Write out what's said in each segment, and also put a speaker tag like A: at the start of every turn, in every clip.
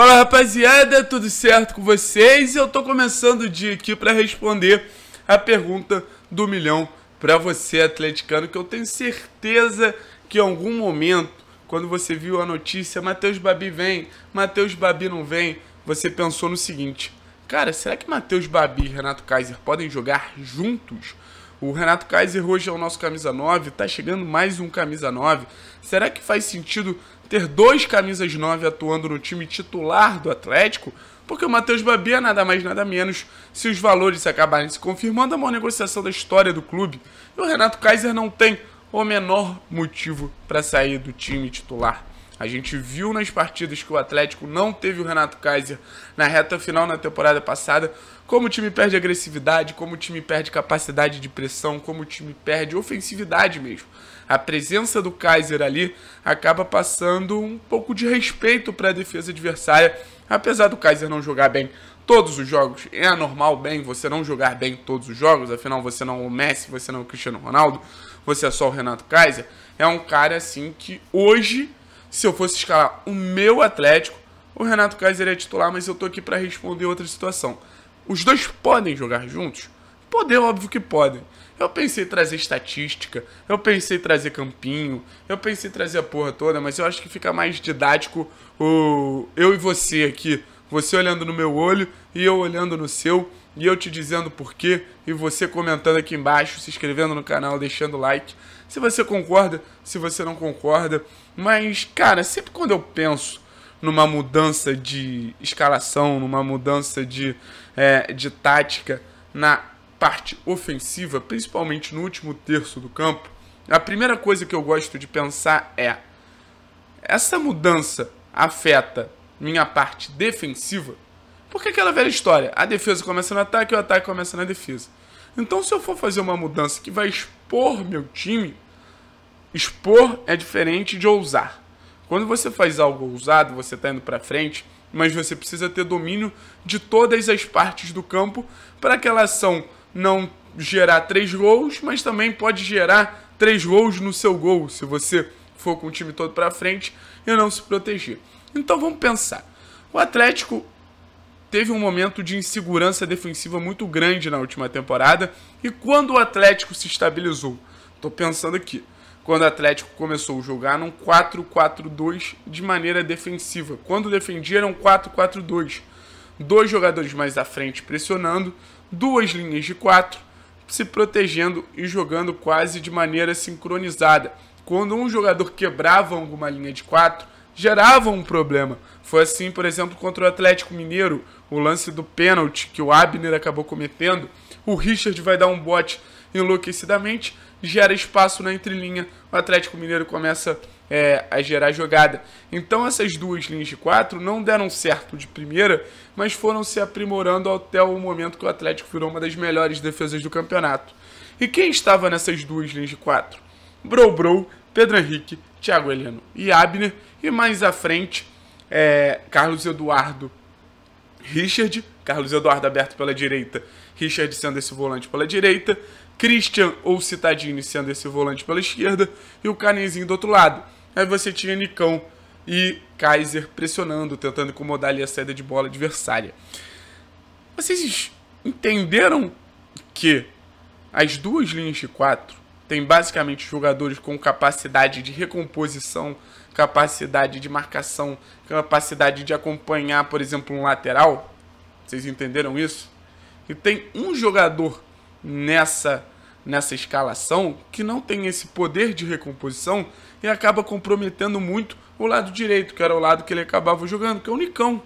A: Fala rapaziada, tudo certo com vocês? Eu tô começando o dia aqui para responder a pergunta do milhão para você atleticano, que eu tenho certeza que em algum momento, quando você viu a notícia, Matheus Babi vem, Matheus Babi não vem, você pensou no seguinte, cara, será que Matheus Babi e Renato Kaiser podem jogar juntos? O Renato Kaiser hoje é o nosso camisa 9, tá chegando mais um camisa 9. Será que faz sentido ter dois camisas 9 atuando no time titular do Atlético? Porque o Matheus Babi é nada mais nada menos, se os valores acabarem se confirmando, é a maior negociação da história do clube. E o Renato Kaiser não tem o menor motivo para sair do time titular. A gente viu nas partidas que o Atlético não teve o Renato Kaiser na reta final na temporada passada, como o time perde agressividade, como o time perde capacidade de pressão, como o time perde ofensividade mesmo. A presença do Kaiser ali acaba passando um pouco de respeito para a defesa adversária, apesar do Kaiser não jogar bem todos os jogos. É normal bem você não jogar bem todos os jogos, afinal você não é o Messi, você não é o Cristiano Ronaldo, você é só o Renato Kaiser. É um cara assim que hoje se eu fosse escalar o meu Atlético, o Renato Kaiser é titular, mas eu tô aqui para responder outra situação. Os dois podem jogar juntos? Poder, óbvio que podem. Eu pensei em trazer estatística, eu pensei em trazer campinho, eu pensei em trazer a porra toda, mas eu acho que fica mais didático o eu e você aqui, você olhando no meu olho e eu olhando no seu, e eu te dizendo por quê e você comentando aqui embaixo, se inscrevendo no canal, deixando like. Se você concorda, se você não concorda, mas cara, sempre quando eu penso numa mudança de escalação, numa mudança de, é, de tática na parte ofensiva, principalmente no último terço do campo, a primeira coisa que eu gosto de pensar é: essa mudança afeta minha parte defensiva? Porque aquela velha história, a defesa começa no ataque e o ataque começa na defesa. Então, se eu for fazer uma mudança que vai expor meu time, expor é diferente de ousar. Quando você faz algo ousado, você está indo para frente, mas você precisa ter domínio de todas as partes do campo para aquela ação não gerar três gols, mas também pode gerar três gols no seu gol, se você for com o time todo para frente e não se proteger. Então vamos pensar. O Atlético teve um momento de insegurança defensiva muito grande na última temporada e quando o Atlético se estabilizou. Estou pensando aqui. Quando o Atlético começou a jogar num 4-4-2 de maneira defensiva. Quando defendia era um 4-4-2. Dois jogadores mais à frente pressionando, duas linhas de quatro, se protegendo e jogando quase de maneira sincronizada. Quando um jogador quebrava alguma linha de quatro, geravam um problema. Foi assim, por exemplo, contra o Atlético Mineiro, o lance do pênalti que o Abner acabou cometendo. O Richard vai dar um bote enlouquecidamente, gera espaço na entrelinha, o Atlético Mineiro começa é, a gerar jogada. Então essas duas linhas de quatro não deram certo de primeira, mas foram se aprimorando até o momento que o Atlético virou uma das melhores defesas do campeonato. E quem estava nessas duas linhas de quatro? Bro Bro Pedro Henrique, Thiago Heleno e Abner. E mais à frente, é, Carlos Eduardo Richard, Carlos Eduardo aberto pela direita, Richard sendo esse volante pela direita, Christian ou Citadini sendo esse volante pela esquerda e o Canezinho do outro lado. Aí você tinha Nicão e Kaiser pressionando, tentando incomodar ali a saída de bola adversária. Vocês entenderam que as duas linhas de quatro tem basicamente jogadores com capacidade de recomposição, capacidade de marcação, capacidade de acompanhar, por exemplo, um lateral. Vocês entenderam isso? E tem um jogador nessa nessa escalação que não tem esse poder de recomposição e acaba comprometendo muito o lado direito, que era o lado que ele acabava jogando, que é o Nicão.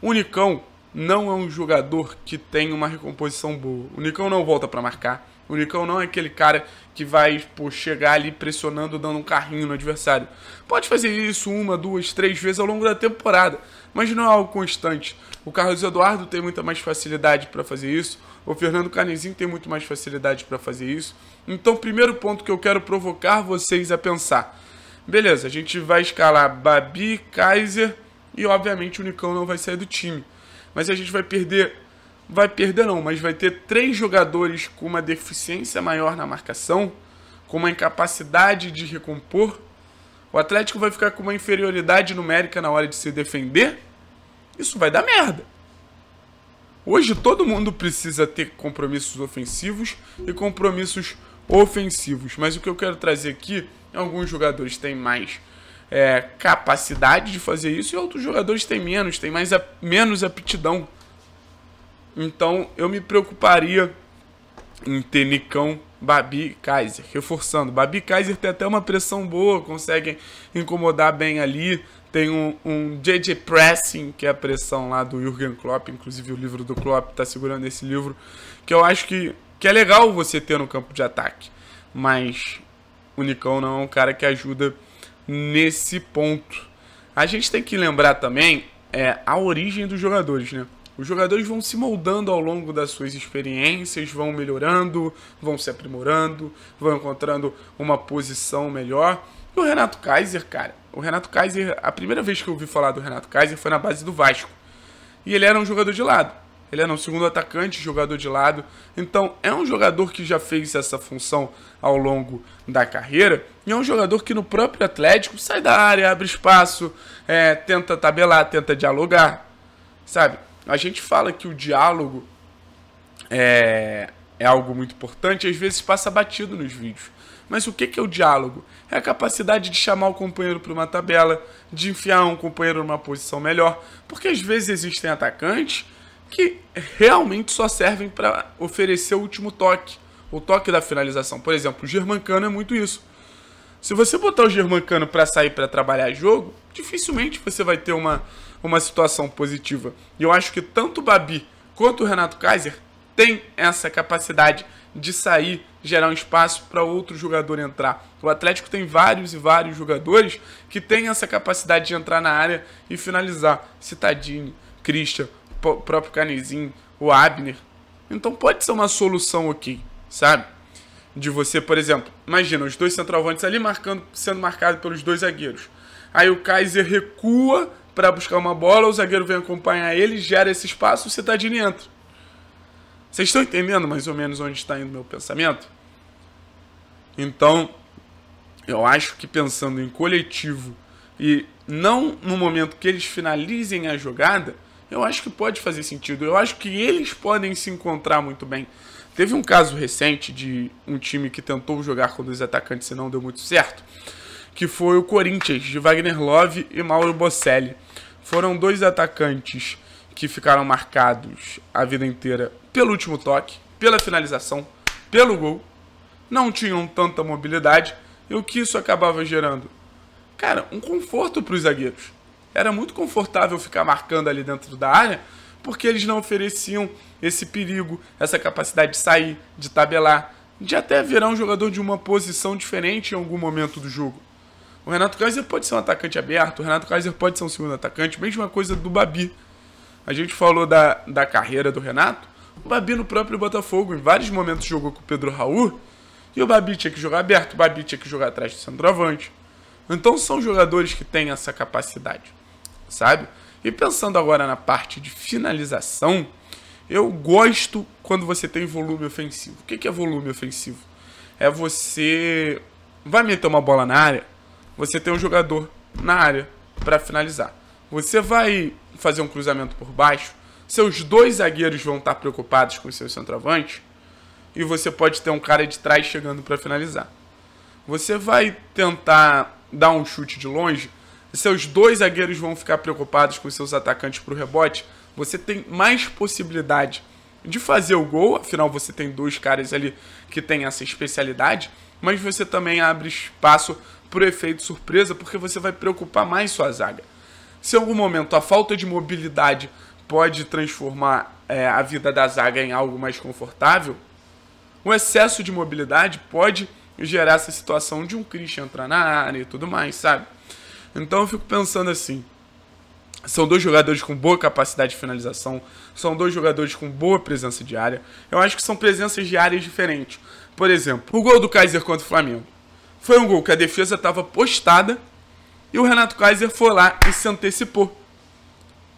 A: O Nicão não é um jogador que tem uma recomposição boa. O Nicão não volta para marcar. O Nicão não é aquele cara que vai pô, chegar ali pressionando, dando um carrinho no adversário. Pode fazer isso uma, duas, três vezes ao longo da temporada, mas não é algo constante. O Carlos Eduardo tem muita mais facilidade para fazer isso, o Fernando Canezinho tem muito mais facilidade para fazer isso. Então, primeiro ponto que eu quero provocar vocês a pensar. Beleza, a gente vai escalar Babi, Kaiser e, obviamente, o Nicão não vai sair do time. Mas a gente vai perder vai perder não, mas vai ter três jogadores com uma deficiência maior na marcação, com uma incapacidade de recompor. O Atlético vai ficar com uma inferioridade numérica na hora de se defender. Isso vai dar merda. Hoje todo mundo precisa ter compromissos ofensivos e compromissos ofensivos, mas o que eu quero trazer aqui, é alguns jogadores têm mais é, capacidade de fazer isso e outros jogadores têm menos, têm mais menos aptidão. Então eu me preocuparia em ter Nicão, Babi, Kaiser. Reforçando, Babi Kaiser tem até uma pressão boa, conseguem incomodar bem ali. Tem um, um JJ Pressing, que é a pressão lá do Jürgen Klopp, inclusive o livro do Klopp está segurando esse livro, que eu acho que, que é legal você ter no campo de ataque. Mas o Nicão não é um cara que ajuda nesse ponto. A gente tem que lembrar também é, a origem dos jogadores, né? Os jogadores vão se moldando ao longo das suas experiências, vão melhorando, vão se aprimorando, vão encontrando uma posição melhor. E o Renato Kaiser, cara, o Renato Kaiser, a primeira vez que eu ouvi falar do Renato Kaiser foi na base do Vasco. E ele era um jogador de lado. Ele era um segundo atacante, jogador de lado. Então, é um jogador que já fez essa função ao longo da carreira. E é um jogador que no próprio Atlético sai da área, abre espaço, é, tenta tabelar, tenta dialogar. Sabe? A gente fala que o diálogo é, é algo muito importante, às vezes passa batido nos vídeos. Mas o que é o diálogo? É a capacidade de chamar o companheiro para uma tabela, de enfiar um companheiro numa posição melhor, porque às vezes existem atacantes que realmente só servem para oferecer o último toque, o toque da finalização. Por exemplo, o Germancano é muito isso. Se você botar o Germancano para sair para trabalhar jogo, dificilmente você vai ter uma, uma situação positiva. E eu acho que tanto o Babi quanto o Renato Kaiser têm essa capacidade de sair, gerar um espaço para outro jogador entrar. O Atlético tem vários e vários jogadores que têm essa capacidade de entrar na área e finalizar. Citadini, Christian, o próprio Canezinho, o Abner. Então pode ser uma solução aqui, sabe? De você, por exemplo, imagina os dois centroavantes ali marcando, sendo marcado pelos dois zagueiros. Aí o Kaiser recua para buscar uma bola, o zagueiro vem acompanhar ele, gera esse espaço, o Citadini entra. Vocês estão entendendo mais ou menos onde está indo meu pensamento? Então, eu acho que pensando em coletivo e não no momento que eles finalizem a jogada, eu acho que pode fazer sentido. Eu acho que eles podem se encontrar muito bem. Teve um caso recente de um time que tentou jogar com dois atacantes e não deu muito certo, que foi o Corinthians, de Wagner Love e Mauro Bocelli. Foram dois atacantes que ficaram marcados a vida inteira pelo último toque, pela finalização, pelo gol. Não tinham tanta mobilidade e o que isso acabava gerando? Cara, um conforto para os zagueiros. Era muito confortável ficar marcando ali dentro da área porque eles não ofereciam esse perigo, essa capacidade de sair, de tabelar, de até virar um jogador de uma posição diferente em algum momento do jogo. O Renato Kaiser pode ser um atacante aberto, o Renato Kaiser pode ser um segundo atacante, mesma coisa do Babi. A gente falou da, da carreira do Renato, o Babi no próprio Botafogo, em vários momentos jogou com o Pedro Raul, e o Babi tinha que jogar aberto, o Babi tinha que jogar atrás do centroavante. Então são jogadores que têm essa capacidade, sabe? E pensando agora na parte de finalização, eu gosto quando você tem volume ofensivo. O que é volume ofensivo? É você vai meter uma bola na área, você tem um jogador na área para finalizar. Você vai fazer um cruzamento por baixo, seus dois zagueiros vão estar preocupados com seu centroavante e você pode ter um cara de trás chegando para finalizar. Você vai tentar dar um chute de longe, seus dois zagueiros vão ficar preocupados com seus atacantes para o rebote, você tem mais possibilidade de fazer o gol, afinal você tem dois caras ali que têm essa especialidade, mas você também abre espaço para o efeito surpresa, porque você vai preocupar mais sua zaga. Se em algum momento a falta de mobilidade pode transformar é, a vida da zaga em algo mais confortável, o excesso de mobilidade pode gerar essa situação de um Christian entrar na área e tudo mais, sabe? Então eu fico pensando assim. São dois jogadores com boa capacidade de finalização, são dois jogadores com boa presença de área. Eu acho que são presenças de áreas diferentes. Por exemplo, o gol do Kaiser contra o Flamengo. Foi um gol que a defesa estava postada e o Renato Kaiser foi lá e se antecipou.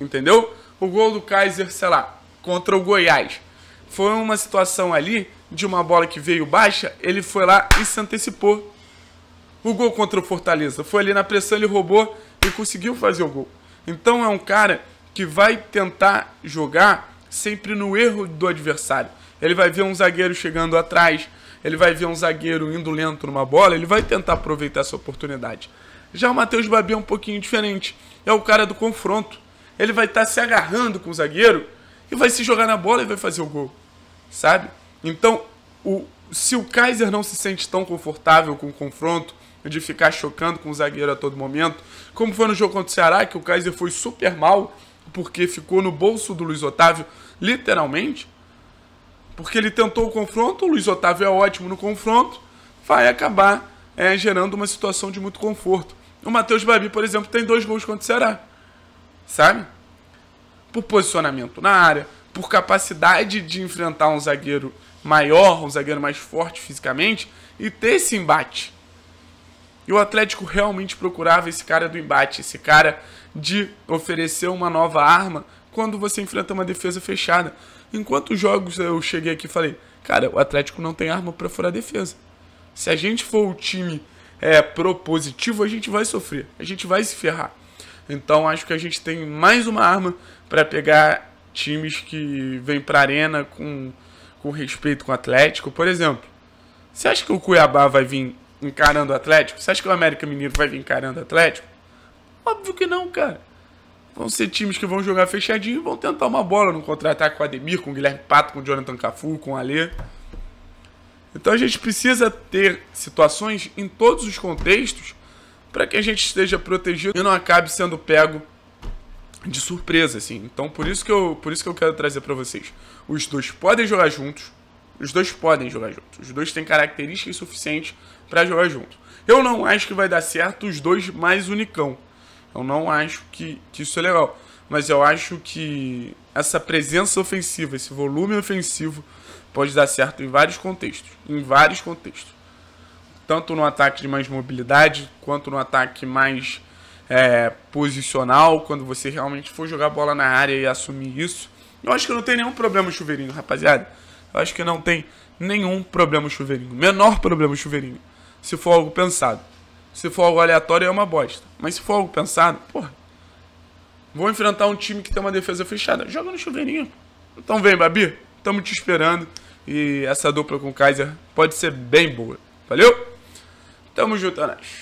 A: Entendeu? O gol do Kaiser, sei lá, contra o Goiás. Foi uma situação ali de uma bola que veio baixa, ele foi lá e se antecipou o gol contra o Fortaleza foi ali na pressão, ele roubou e conseguiu fazer o gol. Então é um cara que vai tentar jogar sempre no erro do adversário. Ele vai ver um zagueiro chegando atrás, ele vai ver um zagueiro indo lento numa bola, ele vai tentar aproveitar essa oportunidade. Já o Matheus Babi é um pouquinho diferente, é o cara do confronto. Ele vai estar tá se agarrando com o zagueiro e vai se jogar na bola e vai fazer o gol, sabe? Então, o, se o Kaiser não se sente tão confortável com o confronto, de ficar chocando com o zagueiro a todo momento. Como foi no jogo contra o Ceará, que o Kaiser foi super mal, porque ficou no bolso do Luiz Otávio, literalmente. Porque ele tentou o confronto, o Luiz Otávio é ótimo no confronto, vai acabar é, gerando uma situação de muito conforto. O Matheus Babi, por exemplo, tem dois gols contra o Ceará. Sabe? Por posicionamento na área, por capacidade de enfrentar um zagueiro maior, um zagueiro mais forte fisicamente e ter esse embate. E o Atlético realmente procurava esse cara do embate, esse cara de oferecer uma nova arma quando você enfrenta uma defesa fechada. Enquanto os jogos eu cheguei aqui e falei, cara, o Atlético não tem arma para furar a defesa. Se a gente for o time é, propositivo, a gente vai sofrer, a gente vai se ferrar. Então acho que a gente tem mais uma arma para pegar times que vêm para a arena com, com respeito com o Atlético. Por exemplo, você acha que o Cuiabá vai vir encarando o Atlético? Você acha que o América Mineiro vai vir encarando o Atlético? Óbvio que não, cara. Vão ser times que vão jogar fechadinho e vão tentar uma bola no contra-ataque com o Ademir, com o Guilherme Pato, com o Jonathan Cafu, com o Alê. Então a gente precisa ter situações em todos os contextos para que a gente esteja protegido e não acabe sendo pego de surpresa, assim. Então por isso que eu, por isso que eu quero trazer para vocês. Os dois podem jogar juntos, os dois podem jogar juntos. Os dois têm características suficientes para jogar juntos. Eu não acho que vai dar certo os dois mais unicão. Eu não acho que, que isso é legal. Mas eu acho que essa presença ofensiva, esse volume ofensivo, pode dar certo em vários contextos. Em vários contextos. Tanto no ataque de mais mobilidade, quanto no ataque mais é, posicional, quando você realmente for jogar bola na área e assumir isso. Eu acho que não tem nenhum problema chuveirinho, rapaziada. Eu acho que não tem nenhum problema chuveirinho. Menor problema chuveirinho. Se for algo pensado. Se for algo aleatório, é uma bosta. Mas se for algo pensado, porra. Vou enfrentar um time que tem uma defesa fechada. Joga no chuveirinho. Então vem, Babi. Tamo te esperando. E essa dupla com o Kaiser pode ser bem boa. Valeu? Tamo junto, Anás.